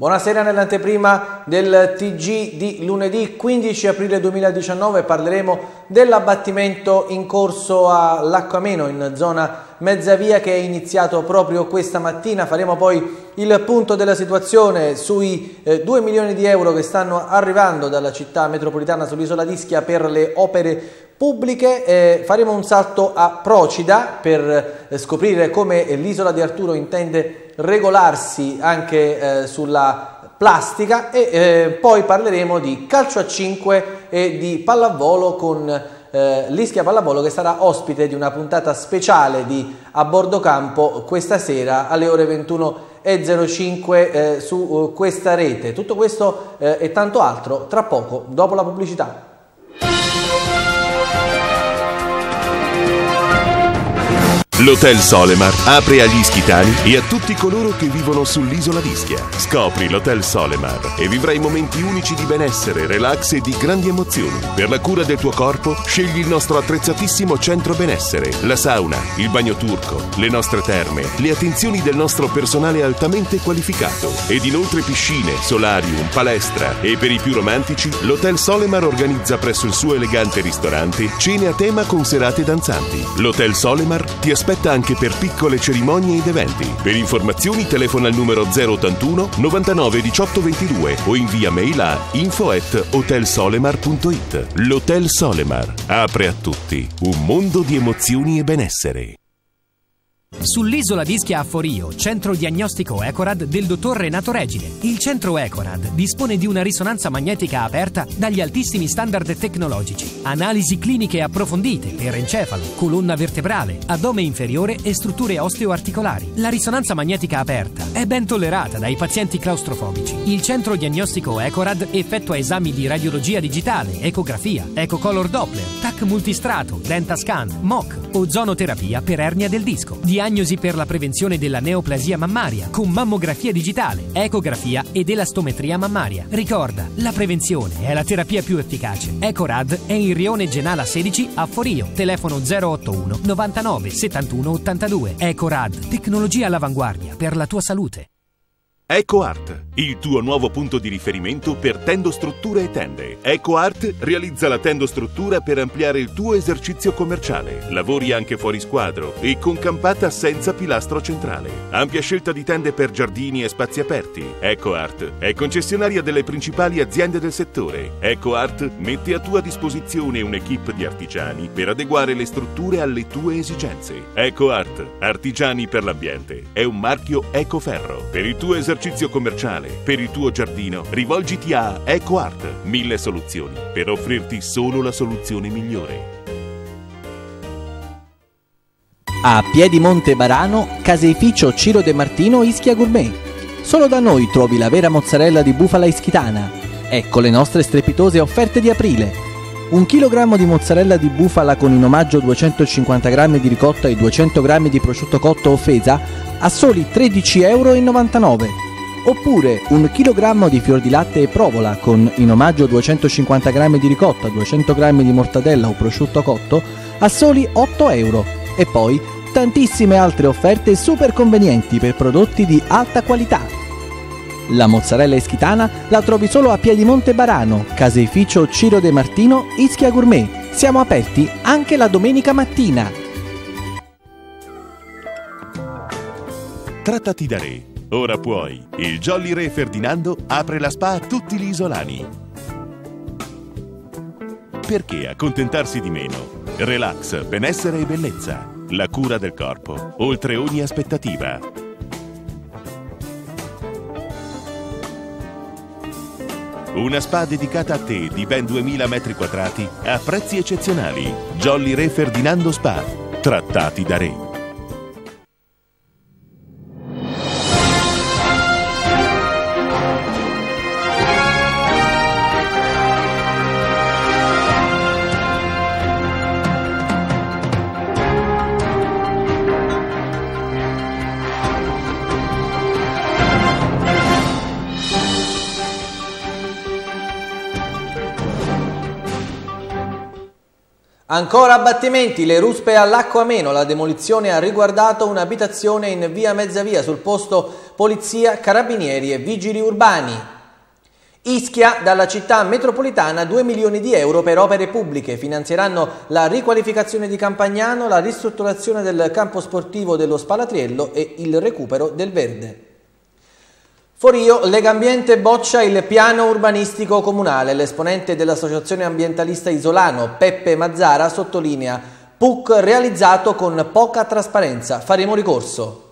Buonasera, nell'anteprima del TG di lunedì 15 aprile 2019 parleremo dell'abbattimento in corso a Lacquameno in zona Mezzavia che è iniziato proprio questa mattina. Faremo poi il punto della situazione sui eh, 2 milioni di euro che stanno arrivando dalla città metropolitana sull'isola d'Ischia per le opere pubbliche. Eh, faremo un salto a Procida per eh, scoprire come l'isola di Arturo intende regolarsi anche eh, sulla plastica e eh, poi parleremo di calcio a 5 e di pallavolo con eh, l'Ischia Pallavolo che sarà ospite di una puntata speciale di A Bordo Campo questa sera alle ore 21.05 eh, su eh, questa rete. Tutto questo eh, e tanto altro tra poco dopo la pubblicità. L'Hotel Solemar apre agli ischitani e a tutti coloro che vivono sull'isola d'Ischia. Scopri l'Hotel Solemar e vivrai momenti unici di benessere, relax e di grandi emozioni. Per la cura del tuo corpo scegli il nostro attrezzatissimo centro benessere, la sauna, il bagno turco, le nostre terme, le attenzioni del nostro personale altamente qualificato ed inoltre piscine, solarium, palestra e per i più romantici l'Hotel Solemar organizza presso il suo elegante ristorante cene a tema con serate danzanti. L'Hotel Solemar ti aspetta aspetta anche per piccole cerimonie ed eventi. Per informazioni telefona al numero 081 99 18 22 o invia mail a info at hotelsolemar.it. L'Hotel Solemar apre a tutti un mondo di emozioni e benessere. Sull'isola di Forio, centro diagnostico Ecorad del dottor Renato Regine. Il centro Ecorad dispone di una risonanza magnetica aperta dagli altissimi standard tecnologici. Analisi cliniche approfondite per encefalo, colonna vertebrale, addome inferiore e strutture osteoarticolari. La risonanza magnetica aperta è ben tollerata dai pazienti claustrofobici. Il centro diagnostico Ecorad effettua esami di radiologia digitale, ecografia, ecocolor Doppler, TAC multistrato, scan, MOC, ozonoterapia per ernia del disco diagnosi per la prevenzione della neoplasia mammaria con mammografia digitale, ecografia ed elastometria mammaria. Ricorda, la prevenzione è la terapia più efficace. Ecorad è in Rione Genala 16 a Forio, telefono 081 99 71 82. Ecorad, tecnologia all'avanguardia per la tua salute. EcoArt, il tuo nuovo punto di riferimento per tendo strutture e tende. EcoArt realizza la tendo struttura per ampliare il tuo esercizio commerciale. Lavori anche fuori squadro e con campata senza pilastro centrale. Ampia scelta di tende per giardini e spazi aperti. EcoArt è concessionaria delle principali aziende del settore. EcoArt mette a tua disposizione un'equipe di artigiani per adeguare le strutture alle tue esigenze. EcoArt, artigiani per l'ambiente, è un marchio Ecoferro. Per il tuo esercizio esercizio commerciale, per il tuo giardino, rivolgiti a EcoArt. Mille soluzioni per offrirti solo la soluzione migliore. A Piedimonte Barano, caseificio Ciro De Martino Ischia Gourmet. Solo da noi trovi la vera mozzarella di bufala ischitana. Ecco le nostre strepitose offerte di aprile un chilogrammo di mozzarella di bufala con in omaggio 250 g di ricotta e 200 g di prosciutto cotto o fesa a soli 13,99 euro. Oppure un chilogrammo di fior di latte e provola con in omaggio 250 g di ricotta, 200 g di mortadella o prosciutto cotto a soli 8 euro. E poi tantissime altre offerte super convenienti per prodotti di alta qualità. La mozzarella ischitana la trovi solo a Piedimonte Barano, caseificio Ciro De Martino, Ischia Gourmet. Siamo aperti anche la domenica mattina. Trattati da re. Ora puoi. Il Jolly Re Ferdinando apre la spa a tutti gli isolani. Perché accontentarsi di meno? Relax, benessere e bellezza. La cura del corpo, oltre ogni aspettativa. Una spa dedicata a te di ben 2000 metri quadrati a prezzi eccezionali. Jolly Re Ferdinando Spa. Trattati da Re. Ancora abbattimenti, le ruspe all'acqua meno, la demolizione ha riguardato un'abitazione in via Mezzavia sul posto polizia, carabinieri e vigili urbani. Ischia dalla città metropolitana 2 milioni di euro per opere pubbliche. Finanzieranno la riqualificazione di Campagnano, la ristrutturazione del campo sportivo dello Spalatriello e il recupero del verde. Forio, Legambiente boccia il piano urbanistico comunale. L'esponente dell'associazione ambientalista isolano, Peppe Mazzara, sottolinea PUC realizzato con poca trasparenza. Faremo ricorso.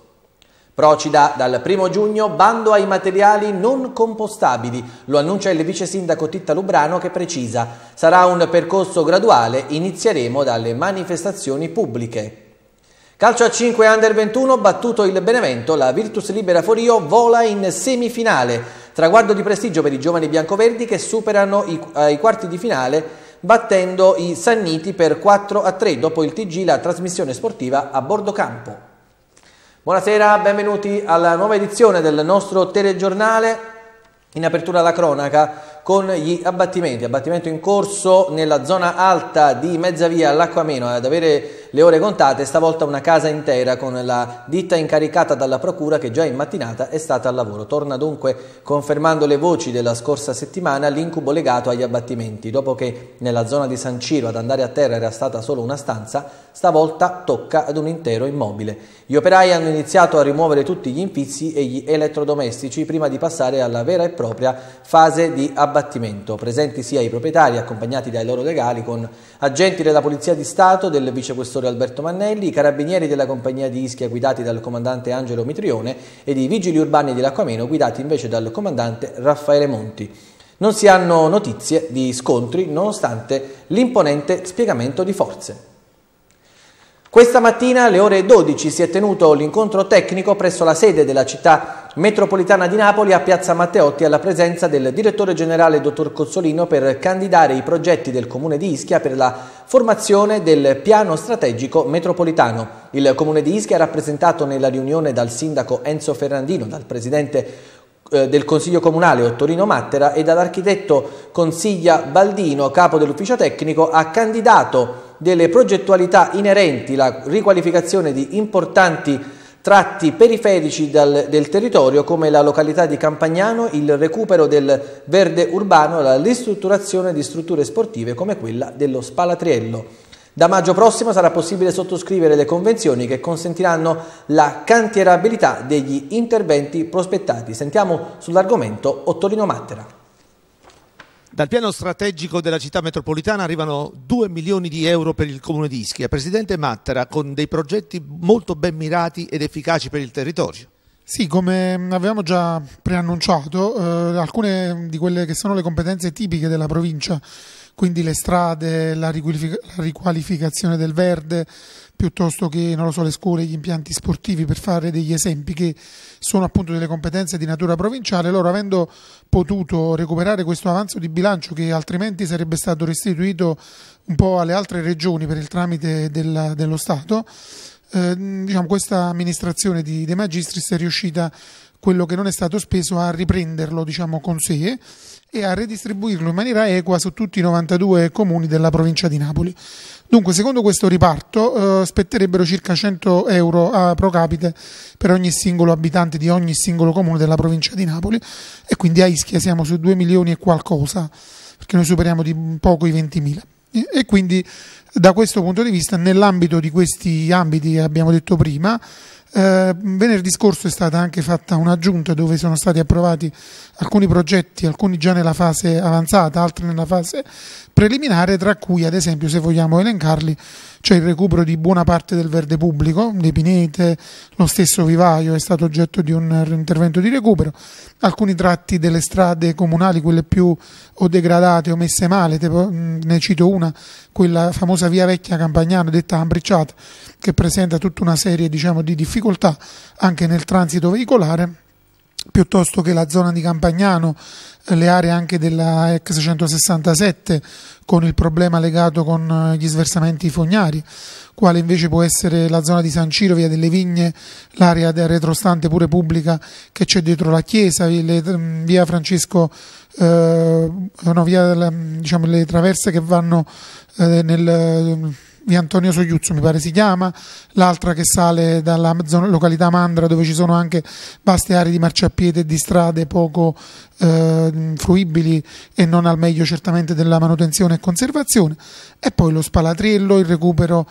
Procida dal 1 giugno bando ai materiali non compostabili, lo annuncia il vice sindaco Titta Lubrano che precisa sarà un percorso graduale, inizieremo dalle manifestazioni pubbliche. Calcio a 5 under 21, battuto il Benevento, la Virtus Libera Forio vola in semifinale. Traguardo di prestigio per i giovani biancoverdi che superano i, i quarti di finale battendo i Sanniti per 4 a 3 dopo il TG la trasmissione sportiva a bordo campo. Buonasera, benvenuti alla nuova edizione del nostro telegiornale. In apertura alla cronaca, con gli abbattimenti, abbattimento in corso nella zona alta di Mezzavia all'Acquameno eh, ad avere le ore contate, stavolta una casa intera con la ditta incaricata dalla procura che già in mattinata è stata al lavoro. Torna dunque confermando le voci della scorsa settimana l'incubo legato agli abbattimenti. Dopo che nella zona di San Ciro ad andare a terra era stata solo una stanza, stavolta tocca ad un intero immobile. Gli operai hanno iniziato a rimuovere tutti gli infissi e gli elettrodomestici prima di passare alla vera e propria fase di abbattimento abbattimento, presenti sia i proprietari accompagnati dai loro legali con agenti della Polizia di Stato, del vicequestore Alberto Mannelli, i carabinieri della compagnia di Ischia guidati dal comandante Angelo Mitrione ed i vigili urbani dell'Acquameno guidati invece dal comandante Raffaele Monti. Non si hanno notizie di scontri nonostante l'imponente spiegamento di forze. Questa mattina alle ore 12 si è tenuto l'incontro tecnico presso la sede della città metropolitana di Napoli a Piazza Matteotti alla presenza del direttore generale dottor Cozzolino per candidare i progetti del comune di Ischia per la formazione del piano strategico metropolitano. Il comune di Ischia è rappresentato nella riunione dal sindaco Enzo Ferrandino, dal presidente eh, del Consiglio Comunale Ottorino Mattera e dall'architetto Consiglia Baldino, capo dell'ufficio tecnico, ha candidato delle progettualità inerenti la riqualificazione di importanti tratti periferici dal, del territorio come la località di Campagnano, il recupero del verde urbano e la ristrutturazione di strutture sportive come quella dello Spalatriello. Da maggio prossimo sarà possibile sottoscrivere le convenzioni che consentiranno la cantierabilità degli interventi prospettati. Sentiamo sull'argomento Ottorino Mattera. Dal piano strategico della città metropolitana arrivano 2 milioni di euro per il comune di Ischia. Presidente Mattera, con dei progetti molto ben mirati ed efficaci per il territorio. Sì, come avevamo già preannunciato, eh, alcune di quelle che sono le competenze tipiche della provincia, quindi le strade, la, riqualific la riqualificazione del verde, piuttosto che so, le scuole, gli impianti sportivi, per fare degli esempi che sono appunto delle competenze di natura provinciale, loro avendo potuto recuperare questo avanzo di bilancio che altrimenti sarebbe stato restituito un po' alle altre regioni per il tramite del, dello Stato, eh, diciamo, questa amministrazione di De Magistris è riuscita quello che non è stato speso a riprenderlo diciamo, con sé e a redistribuirlo in maniera equa su tutti i 92 comuni della provincia di Napoli. Dunque, secondo questo riparto, eh, spetterebbero circa 100 euro a pro capite per ogni singolo abitante di ogni singolo comune della provincia di Napoli e quindi a Ischia siamo su 2 milioni e qualcosa, perché noi superiamo di poco i 20 mila e quindi da questo punto di vista nell'ambito di questi ambiti che abbiamo detto prima eh, venerdì scorso è stata anche fatta un'aggiunta dove sono stati approvati alcuni progetti, alcuni già nella fase avanzata, altri nella fase preliminare, tra cui ad esempio se vogliamo elencarli c'è il recupero di buona parte del verde pubblico, dei pinete, lo stesso vivaio è stato oggetto di un intervento di recupero, alcuni tratti delle strade comunali, quelle più o degradate o messe male, tipo, mm, ne cito una, quella famosa via vecchia campagnana detta Ambricciata, che presenta tutta una serie diciamo, di difficoltà anche nel transito veicolare piuttosto che la zona di Campagnano le aree anche della ex 167 con il problema legato con eh, gli sversamenti fognari, quale invece può essere la zona di San Ciro, via delle Vigne, l'area retrostante pure pubblica che c'è dietro la chiesa, mm, via Francesco, eh, no, via mm, diciamo, le traverse che vanno eh, nel mm, di Antonio Sogliuzzo mi pare si chiama, l'altra che sale dalla zona, località Mandra dove ci sono anche vaste aree di marciapiede e di strade poco eh, fruibili e non al meglio certamente della manutenzione e conservazione e poi lo spalatriello, il recupero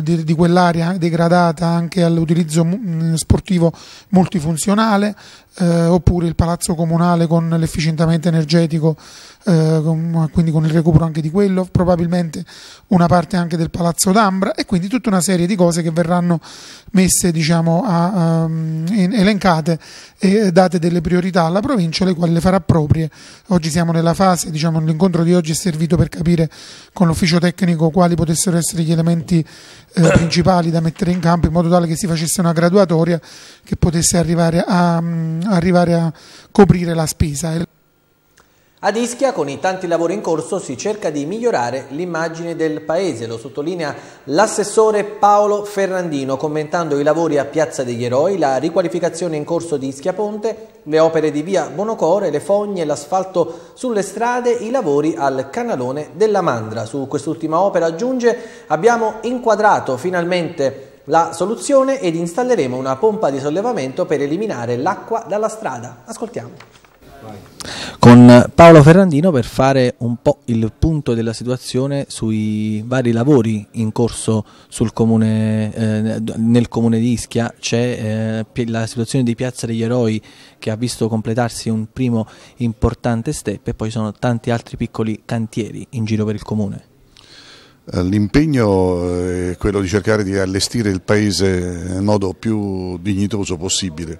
di, di quell'area degradata anche all'utilizzo mm, sportivo multifunzionale, eh, oppure il palazzo comunale con l'efficientamento energetico, eh, con, quindi con il recupero anche di quello, probabilmente una parte anche del palazzo d'Ambra e quindi tutta una serie di cose che verranno messe, diciamo, a, a, ehm, elencate e date delle priorità alla provincia, le quali le farà proprie. Oggi siamo nella fase, diciamo, l'incontro di oggi è servito per capire con l'ufficio tecnico quali potessero essere gli elementi eh, principali da mettere in campo in modo tale che si facesse una graduatoria che potesse arrivare a, um, arrivare a coprire la spesa. Ad Ischia, con i tanti lavori in corso, si cerca di migliorare l'immagine del paese, lo sottolinea l'assessore Paolo Ferrandino, commentando i lavori a Piazza degli Eroi, la riqualificazione in corso di Ischia Ponte, le opere di via Bonocore, le fogne, l'asfalto sulle strade, i lavori al canalone della Mandra. Su quest'ultima opera, aggiunge, abbiamo inquadrato finalmente la soluzione ed installeremo una pompa di sollevamento per eliminare l'acqua dalla strada. Ascoltiamo. Vai con Paolo Ferrandino per fare un po' il punto della situazione sui vari lavori in corso comune, eh, nel comune di Ischia. C'è eh, la situazione di Piazza degli Eroi che ha visto completarsi un primo importante step e poi sono tanti altri piccoli cantieri in giro per il comune. Eh, l'impegno eh, è quello di cercare di allestire il paese nel modo più dignitoso possibile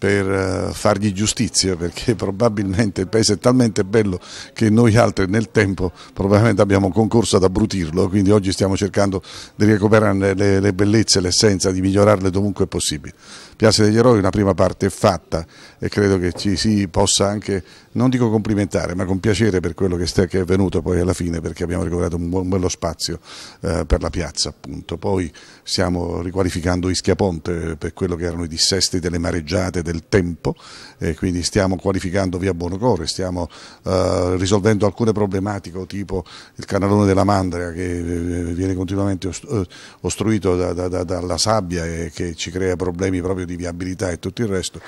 per eh, fargli giustizia perché probabilmente il paese è talmente bello che noi altri nel tempo probabilmente abbiamo concorso ad abbrutirlo quindi oggi stiamo cercando di recuperare le, le bellezze, l'essenza, di migliorarle dovunque è possibile. Piazza degli Eroi una prima parte è fatta e credo che ci si possa anche, non dico complimentare, ma con piacere per quello che, è avvenuto poi alla fine perché abbiamo recuperato un, buon, bello spazio eh, per la piazza appunto. Poi stiamo riqualificando Ischiaponte per quello che erano i dissesti delle mareggiate del tempo e quindi stiamo qualificando via Buonocore, stiamo eh, risolvendo alcune problematiche tipo il canalone della Mandria che eh, viene continuamente ostruito da, da, da, dalla sabbia e che ci crea problemi proprio di di viabilità e tutto il resto,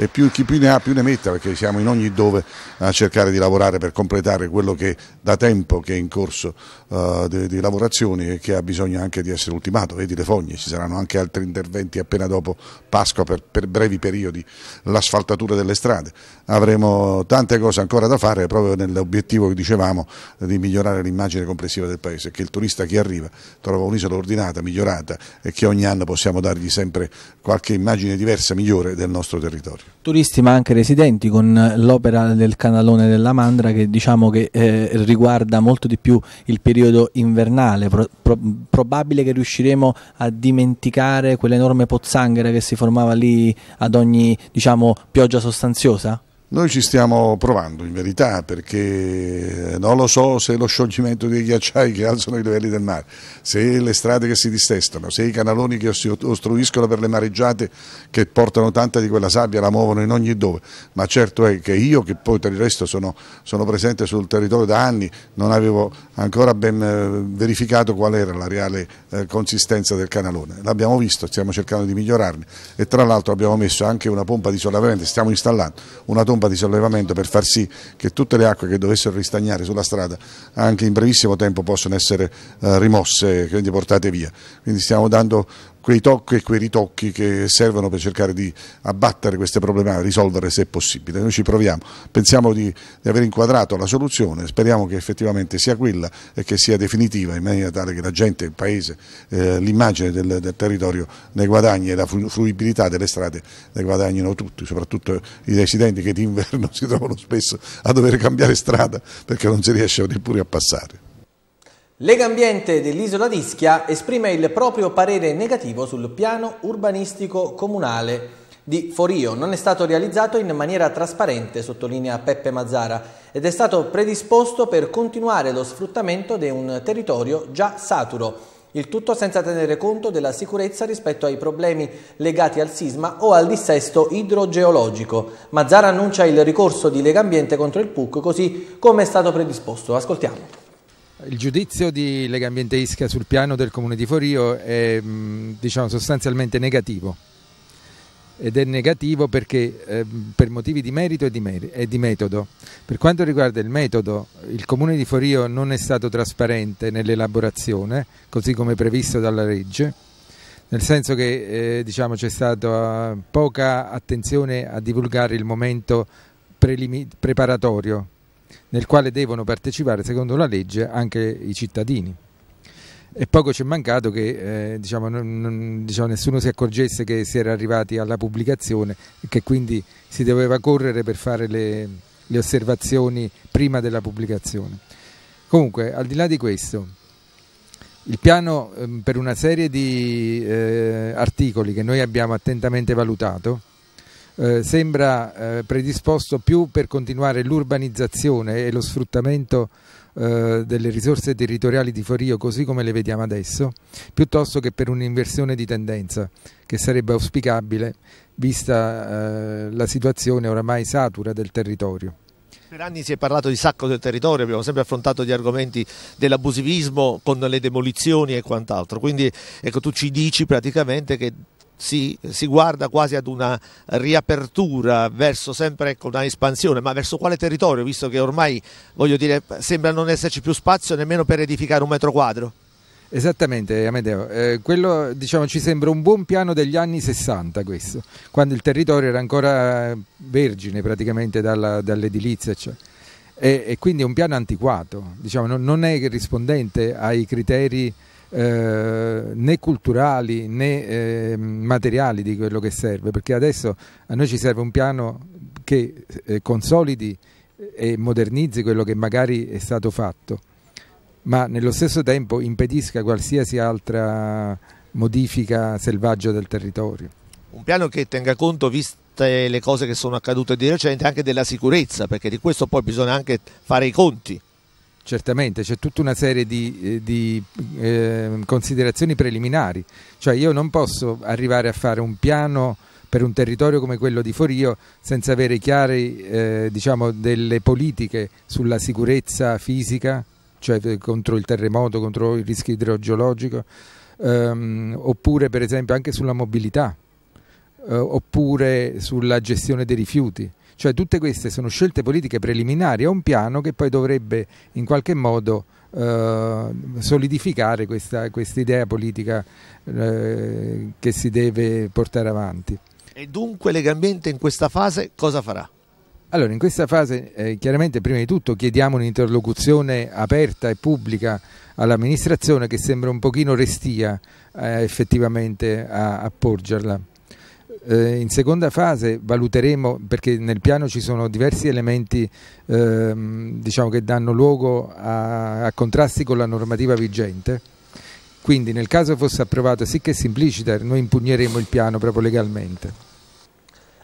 e più, chi più ne ha più ne metta perché siamo in ogni dove a cercare di lavorare per completare quello che da tempo che è in corso uh, di, di, lavorazioni e che ha bisogno anche di essere ultimato, vedi le fogne, ci saranno anche altri interventi appena dopo Pasqua per, per brevi periodi, l'asfaltatura delle strade, avremo tante cose ancora da fare proprio nell'obiettivo che dicevamo di migliorare l'immagine complessiva del paese, che il turista che arriva trova un'isola ordinata, migliorata e che ogni anno possiamo dargli sempre qualche immagine diversa, migliore del nostro territorio turisti ma anche residenti con l'opera del canalone della Mandra che diciamo che eh, riguarda molto di più il periodo invernale Pro pro probabile che riusciremo a dimenticare quell'enorme pozzanghera che si formava lì ad ogni diciamo, pioggia sostanziosa? Noi ci stiamo provando in verità perché eh, non lo so se lo scioglimento dei ghiacciai che alzano i livelli del mare, se le strade che si distestano, se i canaloni che si ostruiscono per le mareggiate che portano tanta di quella sabbia la muovono in ogni dove, ma certo è che io che poi per il resto sono, sono presente sul territorio da anni non avevo ancora ben eh, verificato qual era la reale eh, consistenza del canalone, l'abbiamo visto, stiamo cercando di migliorarne e tra l'altro abbiamo messo anche una pompa di sollevamento, stiamo installando una tomba pompa di sollevamento per far sì che tutte le acque che dovessero ristagnare sulla strada anche in brevissimo tempo possano essere eh, rimosse, quindi portate via. Quindi stiamo dando quei tocchi e quei ritocchi che servono per cercare di abbattere queste problematiche, risolvere se possibile. Noi ci proviamo, pensiamo di, di, aver inquadrato la soluzione, speriamo che effettivamente sia quella e che sia definitiva in maniera tale che la gente, il paese, eh, l'immagine del, del, territorio ne guadagni e la fruibilità delle strade ne guadagnino tutti, soprattutto i residenti che d'inverno si trovano spesso a dover cambiare strada perché non si riesce neppure a passare. Lega Ambiente dell'Isola d'Ischia esprime il proprio parere negativo sul piano urbanistico comunale di Forio. Non è stato realizzato in maniera trasparente, sottolinea Peppe Mazzara, ed è stato predisposto per continuare lo sfruttamento di un territorio già saturo. Il tutto senza tenere conto della sicurezza rispetto ai problemi legati al sisma o al dissesto idrogeologico. Mazzara annuncia il ricorso di Lega Ambiente contro il PUC così come è stato predisposto. Ascoltiamo. Il giudizio di Legambiente Ischia sul piano del comune di Forio è mm, diciamo, sostanzialmente negativo ed è negativo perché eh, per motivi di merito e di, mer e di, metodo. Per quanto riguarda il metodo, il comune di Forio non è stato trasparente nell'elaborazione, così come previsto dalla legge, nel senso che eh, diciamo, c'è stata poca attenzione a divulgare il momento preparatorio nel quale devono partecipare secondo la legge anche i cittadini. E poco ci è mancato che eh, diciamo, non, non, diciamo, nessuno si accorgesse che si era arrivati alla pubblicazione e che quindi si doveva correre per fare le, le osservazioni prima della pubblicazione. Comunque, al di là di questo, il piano ehm, per una serie di eh, articoli che noi abbiamo attentamente valutato eh, sembra eh, predisposto più per continuare l'urbanizzazione e lo sfruttamento eh, delle risorse territoriali di Forio così come le vediamo adesso, piuttosto che per un'inversione di tendenza che sarebbe auspicabile vista eh, la situazione oramai satura del territorio. Per anni si è parlato di sacco del territorio, abbiamo sempre affrontato gli argomenti dell'abusivismo con le demolizioni e quant'altro, quindi ecco, tu ci dici praticamente che si, si, guarda quasi ad una riapertura verso sempre ecco, una espansione, ma verso quale territorio, visto che ormai voglio dire, sembra non esserci più spazio nemmeno per edificare un metro quadro? Esattamente, Amedeo. Eh, quello diciamo, ci sembra un buon piano degli anni 60 questo, quando il territorio era ancora vergine praticamente dall'edilizia. Dall cioè. e, e, quindi è un piano antiquato, diciamo, non, non, è rispondente ai criteri eh, né culturali né eh, materiali di quello che serve, perché adesso a noi ci serve un piano che eh, consolidi e modernizzi quello che magari è stato fatto, ma nello stesso tempo impedisca qualsiasi altra modifica selvaggia del territorio. Un piano che tenga conto, viste le cose che sono accadute di recente, anche della sicurezza, perché di questo poi bisogna anche fare i conti. Certamente, c'è tutta una serie di, eh, di eh, considerazioni preliminari, cioè io non posso arrivare a fare un piano per un territorio come quello di Forio senza avere chiare eh, diciamo, delle politiche sulla sicurezza fisica, cioè eh, contro il terremoto, contro il rischio idrogeologico, ehm, oppure per esempio anche sulla mobilità, eh, oppure sulla gestione dei rifiuti. Cioè tutte queste sono scelte politiche preliminari a un piano che poi dovrebbe in qualche modo eh, solidificare questa quest idea politica eh, che si deve portare avanti. E dunque legalmente in questa fase cosa farà? Allora, in questa fase eh, chiaramente prima di tutto chiediamo un'interlocuzione aperta e pubblica all'amministrazione che sembra un pochino restia eh, effettivamente a, a porgerla eh, in seconda fase valuteremo, perché nel piano ci sono diversi elementi ehm, diciamo che danno luogo a, a contrasti con la normativa vigente, quindi nel caso fosse approvato sì che sempliciter noi impugneremo il piano proprio legalmente.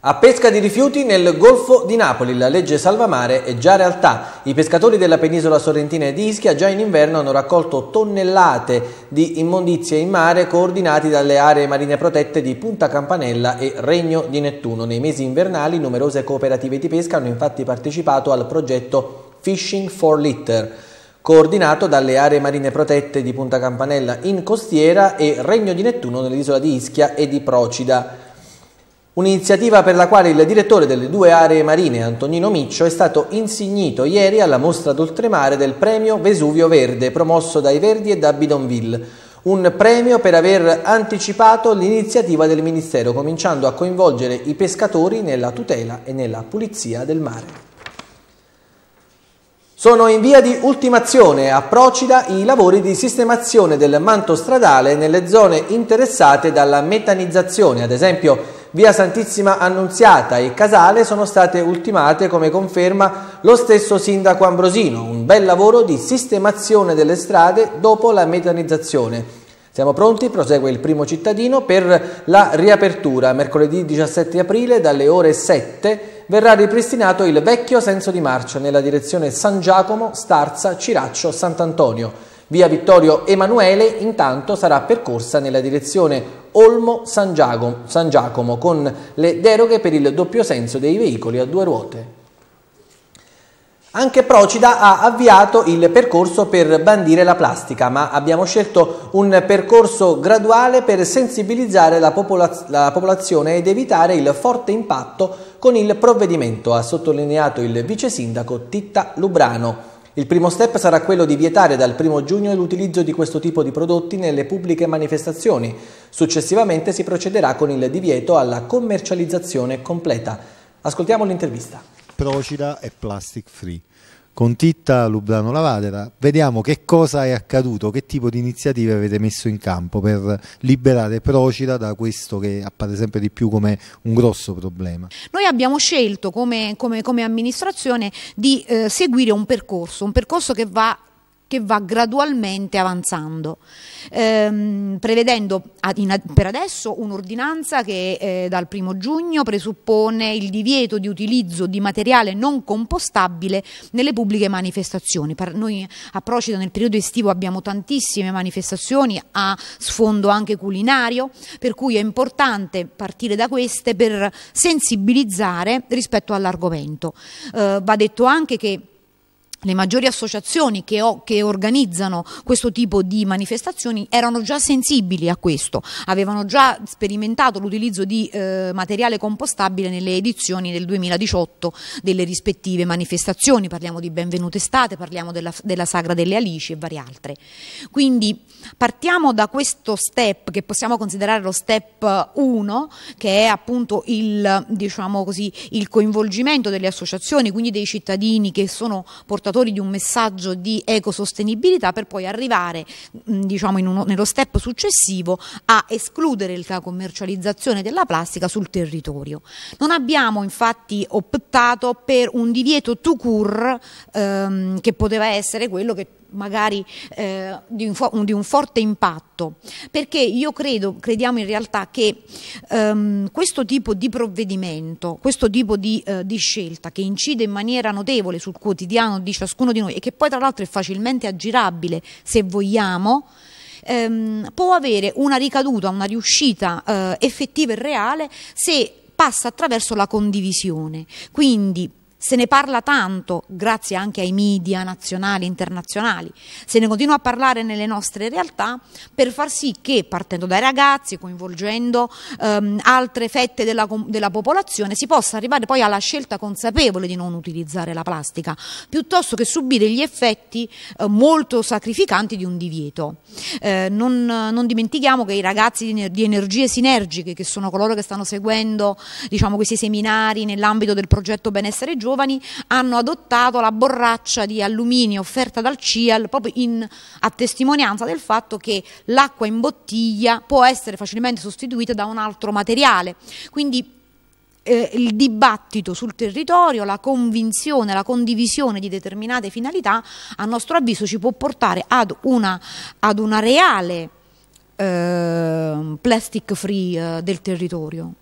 A pesca di rifiuti nel Golfo di Napoli, la legge salvamare è già realtà. I pescatori della penisola sorrentina e di Ischia già in inverno hanno raccolto tonnellate di immondizie in mare coordinati dalle aree marine protette di Punta Campanella e Regno di Nettuno. Nei mesi invernali numerose cooperative di pesca hanno infatti partecipato al progetto Fishing for Litter coordinato dalle aree marine protette di Punta Campanella in costiera e Regno di Nettuno nell'isola di Ischia e di Procida. Un'iniziativa per la quale il direttore delle due aree marine, Antonino Miccio, è stato insignito ieri alla mostra d'oltremare del premio Vesuvio Verde, promosso dai Verdi e da Bidonville. Un premio per aver anticipato l'iniziativa del Ministero, cominciando a coinvolgere i pescatori nella tutela e nella pulizia del mare. Sono in via di ultimazione a Procida i lavori di sistemazione del manto stradale nelle zone interessate dalla metanizzazione, ad esempio via Santissima Annunziata e Casale sono state ultimate come conferma lo stesso sindaco Ambrosino, un bel lavoro di sistemazione delle strade dopo la metanizzazione. Siamo pronti, prosegue il primo cittadino, per la riapertura. Mercoledì 17 aprile dalle ore 7 verrà ripristinato il vecchio senso di marcia nella direzione San Giacomo, Starza, Ciraccio, Sant'Antonio. Via Vittorio Emanuele intanto sarà percorsa nella direzione Olmo San Giacomo, San Giacomo con le deroghe per il doppio senso dei veicoli a due ruote. Anche Procida ha avviato il percorso per bandire la plastica, ma abbiamo scelto un percorso graduale per sensibilizzare la, popolaz la, popolazione ed evitare il forte impatto con il provvedimento, ha sottolineato il vice sindaco Titta Lubrano. Il primo step sarà quello di vietare dal 1 giugno l'utilizzo di questo tipo di prodotti nelle pubbliche manifestazioni. Successivamente si procederà con il divieto alla commercializzazione completa. Ascoltiamo l'intervista. Procida e plastic free con Titta Lubrano Lavadera. Vediamo che cosa è accaduto, che tipo di iniziative avete messo in campo per liberare Procida da questo che appare sempre di più come un grosso problema. Noi abbiamo scelto come, come, come amministrazione di eh, seguire un percorso, un percorso che va che va gradualmente avanzando, ehm, prevedendo per adesso un'ordinanza che eh, dal 1 giugno presuppone il divieto di utilizzo di materiale non compostabile nelle pubbliche manifestazioni. Per noi a Procida nel periodo estivo abbiamo tantissime manifestazioni a sfondo anche culinario, per cui è importante partire da queste per sensibilizzare rispetto all'argomento. Eh, va detto anche che le maggiori associazioni che, ho, che, organizzano questo tipo di manifestazioni erano già sensibili a questo, avevano già sperimentato l'utilizzo di eh, materiale compostabile nelle edizioni del 2018 delle rispettive manifestazioni, parliamo di Benvenute Estate, parliamo della, della Sagra delle Alici e varie altre. Quindi partiamo da questo step che possiamo considerare lo step 1 che è appunto il, diciamo così, il coinvolgimento delle associazioni, quindi dei cittadini che sono portatori portatori di un messaggio di ecosostenibilità per poi arrivare diciamo, uno, nello step successivo a escludere la commercializzazione della plastica sul territorio. Non abbiamo infatti optato per un divieto to cure ehm, che poteva essere quello che magari eh, di, un di, un forte impatto, perché io credo, crediamo in realtà che ehm, questo tipo di provvedimento, questo tipo di, eh, di, scelta che incide in maniera notevole sul quotidiano di ciascuno di noi e che poi tra l'altro è facilmente aggirabile se vogliamo, ehm, può avere una ricaduta, una riuscita eh, effettiva e reale se passa attraverso la condivisione. Quindi se ne parla tanto, grazie anche ai media nazionali e internazionali, se ne continua a parlare nelle nostre realtà per far sì che partendo dai ragazzi, coinvolgendo ehm, altre fette della, della popolazione, si possa arrivare poi alla scelta consapevole di non utilizzare la plastica, piuttosto che subire gli effetti eh, molto sacrificanti di un divieto. Eh, non, non, dimentichiamo che i ragazzi di, di energie sinergiche, che sono coloro che stanno seguendo diciamo, questi seminari nell'ambito del progetto Benessere Giovani, giovani hanno adottato la borraccia di alluminio offerta dal CIAL proprio in, a testimonianza del fatto che l'acqua in bottiglia può essere facilmente sostituita da un altro materiale. Quindi eh, il dibattito sul territorio, la convinzione, la condivisione di determinate finalità, a nostro avviso ci può portare ad una, ad una reale eh, plastic free eh, del territorio.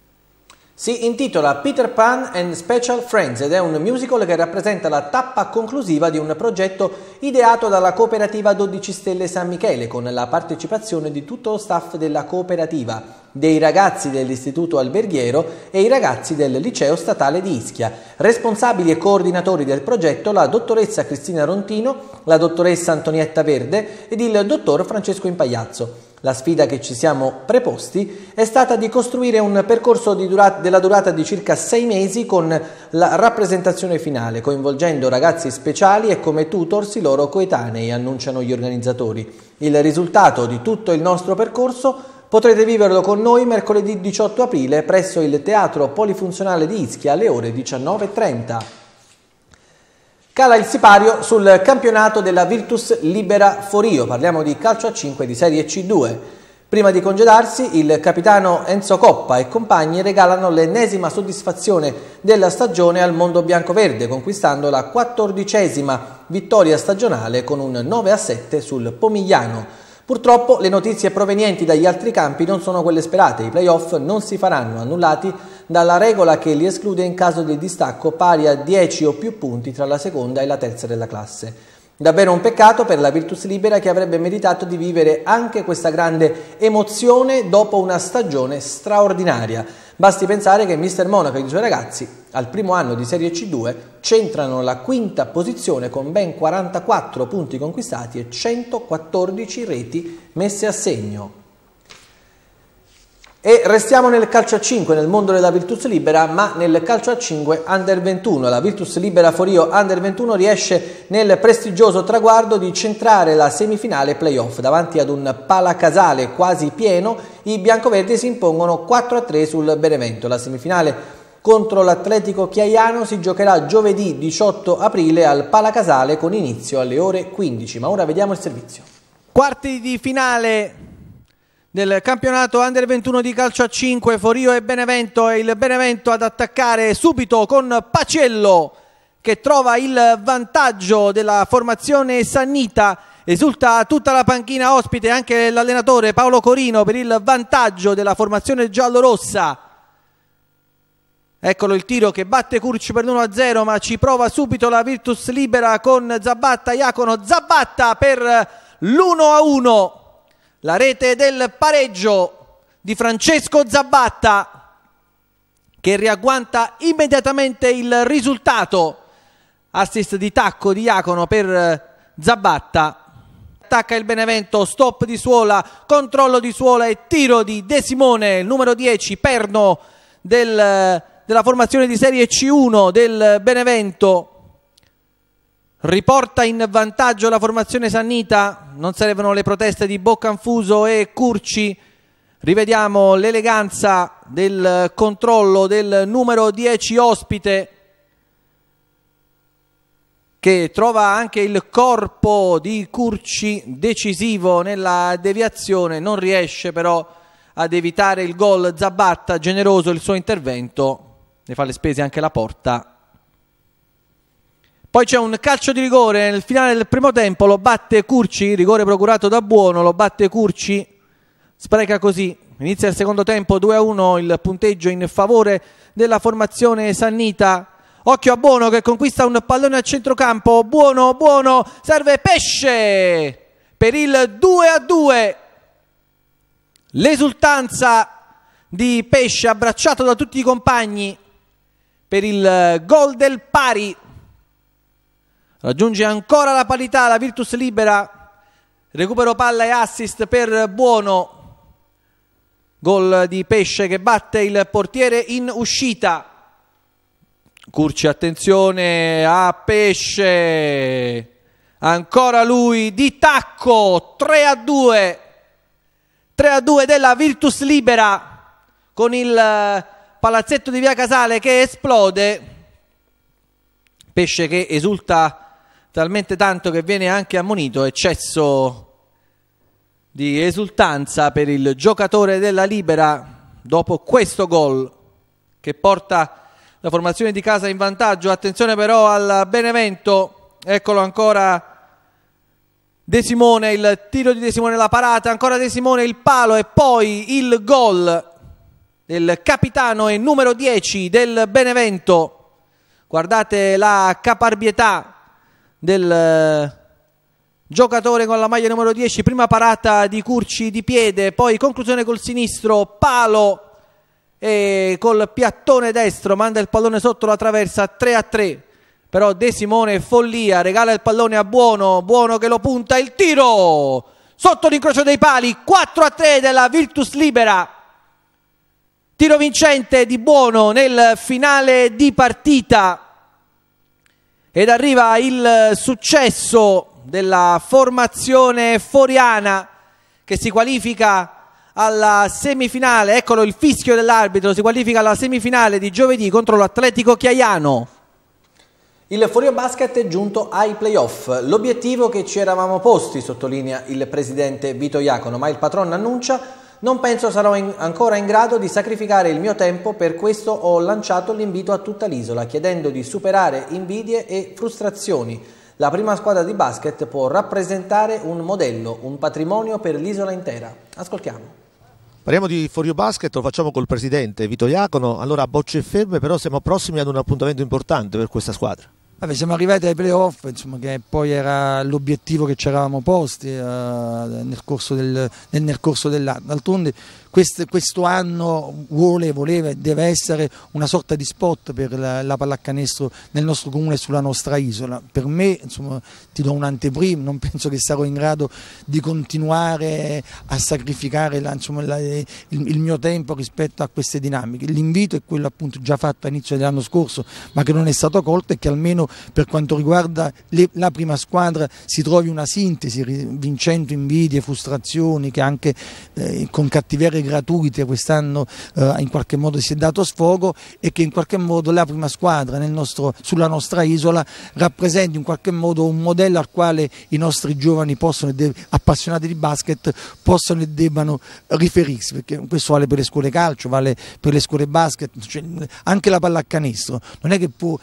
Si intitola Peter Pan and Special Friends ed è un musical che rappresenta la tappa conclusiva di un progetto ideato dalla cooperativa 12 Stelle San Michele con la partecipazione di tutto lo staff della cooperativa, dei ragazzi dell'Istituto Alberghiero e i ragazzi del Liceo Statale di Ischia. Responsabili e coordinatori del progetto la dottoressa Cristina Rontino, la dottoressa Antonietta Verde ed il dottor Francesco Impagliazzo. La sfida che ci siamo preposti è stata di costruire un percorso durata, della durata di circa sei mesi con la rappresentazione finale, coinvolgendo ragazzi speciali e come tutors i loro coetanei, annunciano gli organizzatori. Il risultato di tutto il nostro percorso potrete viverlo con noi mercoledì 18 aprile presso il Teatro Polifunzionale di Ischia alle ore 19.30. Cala il sipario sul campionato della Virtus Libera Forio, parliamo di calcio a 5 di Serie C2. Prima di congedarsi, il capitano Enzo Coppa e compagni regalano l'ennesima soddisfazione della stagione al mondo biancoverde, conquistando la quattordicesima vittoria stagionale con un 9 a 7 sul Pomigliano. Purtroppo le notizie provenienti dagli altri campi non sono quelle sperate, i playoff non si faranno annullati dalla regola che li esclude in caso di distacco pari a 10 o più punti tra la seconda e la terza della classe. Davvero un peccato per la Virtus Libera che avrebbe meritato di vivere anche questa grande emozione dopo una stagione straordinaria. Basti pensare che Mister Monaco e i suoi ragazzi al primo anno di Serie C2 centrano la quinta posizione con ben 44 punti conquistati e 114 reti messe a segno. E restiamo nel calcio a 5, nel mondo della Virtus Libera, ma nel calcio a 5 Under 21. La Virtus Libera Forio Under 21 riesce nel prestigioso traguardo di centrare la semifinale playoff. Davanti ad un palacasale quasi pieno, i biancoverdi si impongono 4-3 sul Benevento. La semifinale contro l'Atletico Chiaiano si giocherà giovedì 18 aprile al palacasale con inizio alle ore 15. Ma ora vediamo il servizio. Quarti di finale nel campionato Under 21 di calcio a 5, Forio e Benevento e il Benevento ad attaccare subito con Pacello che trova il vantaggio della formazione Sannita. Esulta tutta la panchina ospite, anche l'allenatore Paolo Corino per il vantaggio della formazione giallorossa. Eccolo il tiro che batte Curci per l'1-0 ma ci prova subito la Virtus libera con Zabatta, Iacono, Zabatta per l'1-1 la rete del pareggio di Francesco Zabatta che riagguanta immediatamente il risultato. Assist di tacco di Iacono per eh, Zabatta. Attacca il Benevento, stop di Suola, controllo di Suola e tiro di De Simone, numero 10, perno del, eh, della formazione di serie C1 del Benevento. Riporta in vantaggio la formazione Sannita, non servono le proteste di Boccanfuso e Curci. Rivediamo l'eleganza del controllo del numero 10 ospite che trova anche il corpo di Curci decisivo nella deviazione, non riesce però ad evitare il gol Zabatta, generoso il suo intervento, ne fa le spese anche la porta poi c'è un calcio di rigore nel finale del primo tempo, lo batte Curci, rigore procurato da Buono, lo batte Curci, spreca così. Inizia il secondo tempo 2-1 il punteggio in favore della formazione Sannita. Occhio a Buono che conquista un pallone a centrocampo. Buono, buono, serve Pesce per il 2-2. L'esultanza di Pesce abbracciato da tutti i compagni per il gol del pari. Raggiunge ancora la parità, la Virtus libera, recupero palla e assist per Buono. Gol di Pesce che batte il portiere in uscita. Curci attenzione a Pesce. Ancora lui di tacco 3 a 2. 3 a 2 della Virtus Libera con il eh, palazzetto di Via Casale che esplode. Pesce che esulta talmente tanto che viene anche ammonito eccesso di esultanza per il giocatore della Libera dopo questo gol che porta la formazione di casa in vantaggio. Attenzione però al Benevento, eccolo ancora De Simone, il tiro di De Simone, la parata, ancora De Simone, il palo e poi il gol del capitano e numero 10 del Benevento. Guardate la caparbietà del eh, giocatore con la maglia numero 10, prima parata di Curci di piede, poi conclusione col sinistro, palo e col piattone destro manda il pallone sotto la traversa 3 a 3. Però De Simone follia, regala il pallone a Buono, Buono che lo punta, il tiro sotto l'incrocio dei pali, 4 a 3 della Virtus Libera. Tiro vincente di Buono nel finale di partita. Ed arriva il successo della formazione foriana che si qualifica alla semifinale, eccolo il fischio dell'arbitro, si qualifica alla semifinale di giovedì contro l'Atletico Chiaiano. Il Forio Basket è giunto ai playoff, l'obiettivo che ci eravamo posti, sottolinea il presidente Vito Iacono, ma il patron annuncia non penso sarò in ancora in grado di sacrificare il mio tempo, per questo ho lanciato l'invito a tutta l'isola, chiedendo di superare invidie e frustrazioni. La prima squadra di basket può rappresentare un modello, un patrimonio per l'isola intera. Ascoltiamo. Parliamo di Forio Basket, lo facciamo col presidente Vito Iacono. Allora, bocce ferme, però siamo prossimi ad un appuntamento importante per questa squadra. Vabbè, siamo arrivati ai playoff, insomma, che poi era l'obiettivo che ci eravamo posti eh, nel corso, del, nel, nel corso dell'anno. D'altronde Quest, questo anno vuole, voleva deve essere una sorta di spot per la, la, pallacanestro nel nostro comune e sulla nostra isola. Per me, insomma, ti do un un'anteprima, non penso che sarò in grado di continuare a sacrificare la, insomma, la, il, il, mio tempo rispetto a queste dinamiche. L'invito è quello appunto già fatto all'inizio dell'anno scorso, ma che non è stato colto e che almeno per quanto riguarda le, la prima squadra si trovi una sintesi, vincendo invidie, frustrazioni che anche eh, con cattiveria gratuite quest'anno eh, in qualche modo si è dato sfogo e che in qualche modo la prima squadra nostro, sulla nostra isola rappresenti in qualche modo un modello al quale i nostri giovani possono, appassionati di basket possono e debbano riferirsi, perché questo vale per le scuole calcio, vale per le scuole basket, cioè anche la pallacanestro, non è che può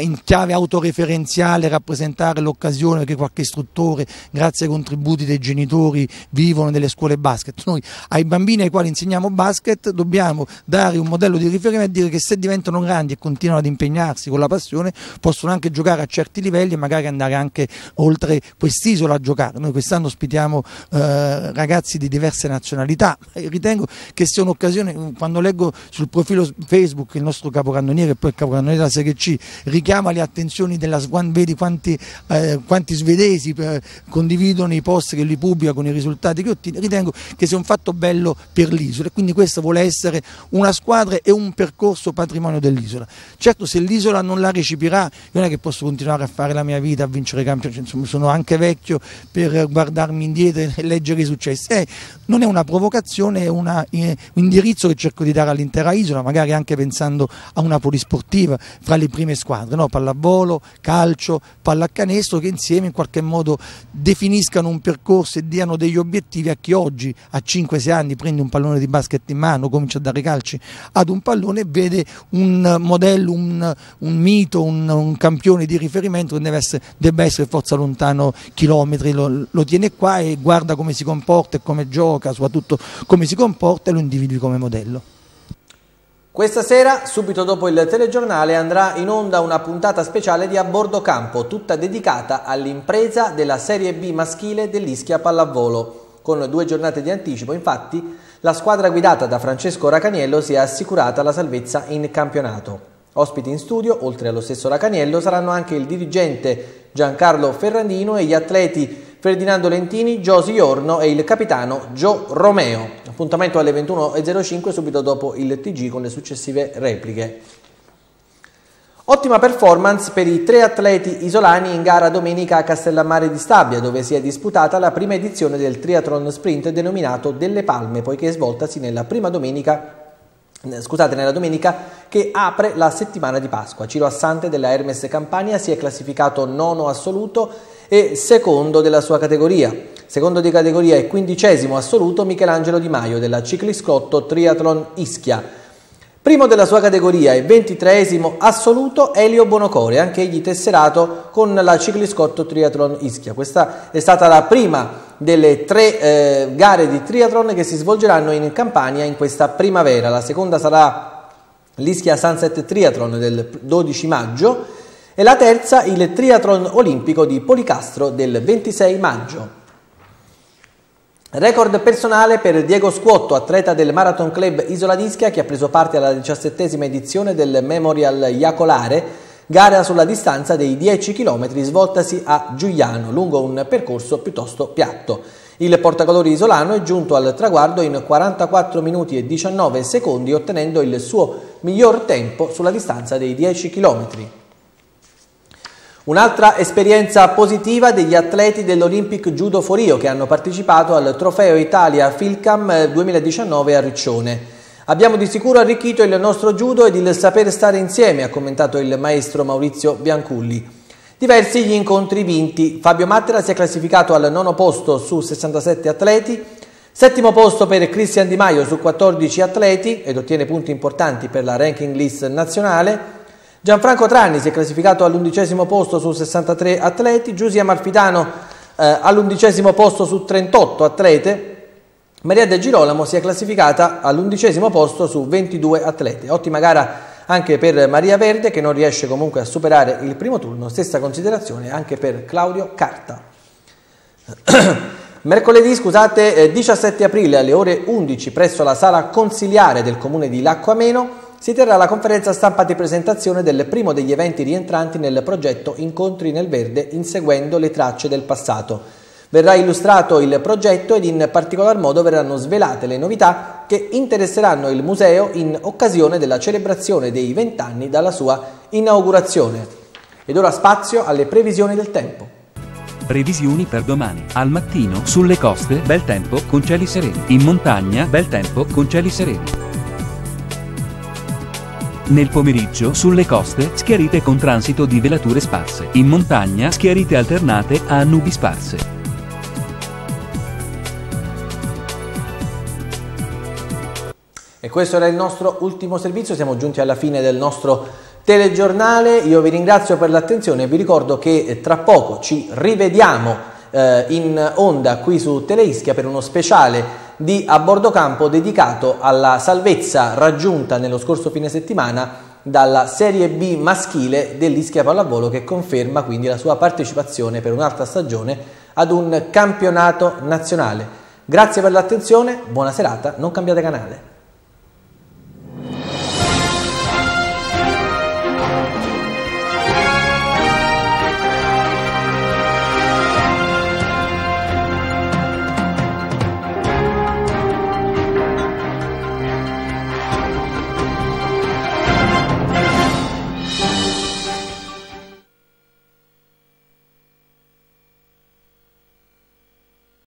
in chiave autoreferenziale rappresentare l'occasione che qualche istruttore, grazie ai contributi dei genitori, vivono nelle scuole basket. Noi ai bambini ai quali insegniamo basket dobbiamo dare un modello di riferimento e dire che se diventano grandi e continuano ad impegnarsi con la passione possono anche giocare a certi livelli e magari andare anche oltre quest'isola a giocare. Noi quest'anno ospitiamo eh, ragazzi di diverse nazionalità e ritengo che sia un'occasione, quando leggo sul profilo Facebook il nostro capocannoniere e poi il capocannoniere della Serie C, richiama le attenzioni della Swan, vedi quanti, eh, quanti svedesi eh, condividono i post che lui pubblica con i risultati che ottiene, ritengo che sia un fatto bello per l'isola e quindi questa vuole essere una squadra e un percorso patrimonio dell'isola. Certo se l'isola non la recepirà, non è che posso continuare a fare la mia vita, a vincere i campionati, cioè, insomma sono anche vecchio per guardarmi indietro e leggere i successi. Eh, non è una provocazione, è una, eh, un indirizzo che cerco di dare all'intera isola, magari anche pensando a una polisportiva fra le prime squadre no? pallavolo, calcio, pallacanestro che insieme in qualche modo definiscano un percorso e diano degli obiettivi a chi oggi a 5-6 anni prende un pallone di basket in mano, comincia a dare calci ad un pallone e vede un modello, un, un mito, un, un, campione di riferimento che deve essere, debba essere forza lontano chilometri, lo, lo tiene qua e guarda come si comporta e come gioca, soprattutto come si comporta e lo individui come modello. Questa sera, subito dopo il telegiornale, andrà in onda una puntata speciale di A Bordo Campo, tutta dedicata all'impresa della Serie B maschile dell'Ischia Pallavolo. Con due giornate di anticipo, infatti, la squadra guidata da Francesco Racaniello si è assicurata la salvezza in campionato. Ospiti in studio, oltre allo stesso Racaniello, saranno anche il dirigente Giancarlo Ferrandino e gli atleti Ferdinando Lentini, Giosi Iorno e il capitano Gio Romeo. Appuntamento alle 21.05 subito dopo il TG con le successive repliche. Ottima performance per i tre atleti isolani in gara domenica a Castellammare di Stabia, dove si è disputata la prima edizione del triathlon sprint denominato Delle Palme, poiché è svoltasi nella prima domenica eh, scusate, nella domenica che apre la settimana di Pasqua. Ciro Assante della Hermes Campania si è classificato nono assoluto e secondo della sua categoria. Secondo di categoria e quindicesimo assoluto Michelangelo Di Maio della cicliscotto Triathlon Ischia. Primo della sua categoria e ventitreesimo assoluto Elio Bonocore, anche egli tesserato con la cicliscotto Triathlon Ischia. Questa è stata la prima delle tre eh, gare di triathlon che si svolgeranno in Campania in questa primavera. La seconda sarà l'Ischia Sunset Triathlon del 12 maggio e la terza il triathlon olimpico di Policastro del 26 maggio. Record personale per Diego Scuotto, atleta del Marathon Club Isola d'Ischia che ha preso parte alla diciassettesima edizione del Memorial Iacolare, gara sulla distanza dei 10 km svoltasi a Giuliano lungo un percorso piuttosto piatto. Il portacolori isolano è giunto al traguardo in 44 minuti e 19 secondi ottenendo il suo miglior tempo sulla distanza dei 10 km. Un'altra esperienza positiva degli atleti dell'Olympic Judo Forio che hanno partecipato al Trofeo Italia Filcam 2019 eh, a Riccione. Abbiamo di sicuro arricchito il nostro judo ed il saper stare insieme, ha commentato il maestro Maurizio Bianculli. Diversi gli incontri vinti. Fabio Mattera si è classificato al nono posto su 67 atleti, settimo posto per Cristian Di Maio su 14 atleti ed ottiene punti importanti per la ranking list nazionale, Gianfranco Tranni si è classificato all'undicesimo posto su 63 atleti, Giusia Marfitano eh, all'undicesimo posto su 38 atlete, Maria De Girolamo si è classificata all'undicesimo posto su 22 atlete. Ottima gara anche per Maria Verde che non riesce comunque a superare il primo turno, stessa considerazione anche per Claudio Carta. Mercoledì, scusate, 17 eh, aprile alle ore 11 presso la sala consiliare del comune di Lacquameno si terrà la conferenza stampa di presentazione del primo degli eventi rientranti nel progetto Incontri nel Verde inseguendo le tracce del passato. Verrà illustrato il progetto ed in particolar modo verranno svelate le novità che interesseranno il museo in occasione della celebrazione dei vent'anni dalla sua inaugurazione. Ed ora spazio alle previsioni del tempo. Previsioni per domani. Al mattino, sulle coste, bel tempo con cieli sereni. In montagna, bel tempo con cieli sereni. Nel pomeriggio sulle coste schiarite con transito di velature sparse. In montagna schiarite alternate a nubi sparse. E questo era il nostro ultimo servizio, siamo giunti alla fine del nostro telegiornale, io vi ringrazio per l'attenzione e vi ricordo che eh, tra poco ci rivediamo eh, in onda qui su Teleischia per uno speciale di A Bordo Campo dedicato alla salvezza raggiunta nello scorso fine settimana dalla Serie B maschile dell'Ischia Pallavolo che conferma quindi la sua partecipazione per un'altra stagione ad un campionato nazionale. Grazie per l'attenzione, buona serata, non cambiate canale.